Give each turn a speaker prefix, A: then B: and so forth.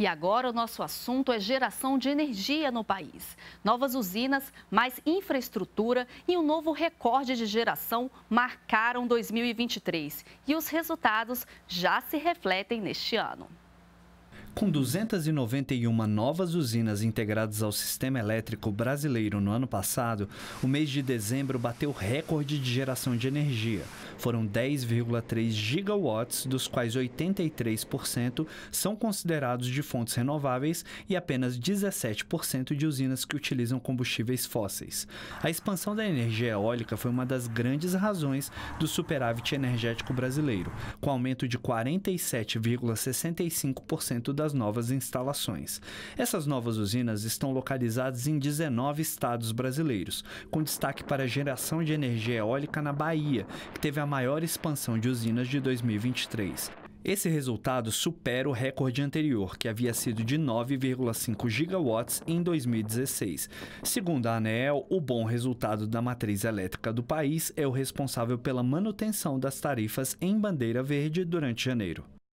A: E agora o nosso assunto é geração de energia no país. Novas usinas, mais infraestrutura e um novo recorde de geração marcaram 2023. E os resultados já se refletem neste ano.
B: Com 291 novas usinas integradas ao sistema elétrico brasileiro no ano passado, o mês de dezembro bateu recorde de geração de energia. Foram 10,3 gigawatts, dos quais 83% são considerados de fontes renováveis e apenas 17% de usinas que utilizam combustíveis fósseis. A expansão da energia eólica foi uma das grandes razões do superávit energético brasileiro, com aumento de 47,65% das das novas instalações. Essas novas usinas estão localizadas em 19 estados brasileiros, com destaque para a geração de energia eólica na Bahia, que teve a maior expansão de usinas de 2023. Esse resultado supera o recorde anterior, que havia sido de 9,5 gigawatts em 2016. Segundo a ANEEL, o bom resultado da matriz elétrica do país é o responsável pela manutenção das tarifas em bandeira verde durante janeiro.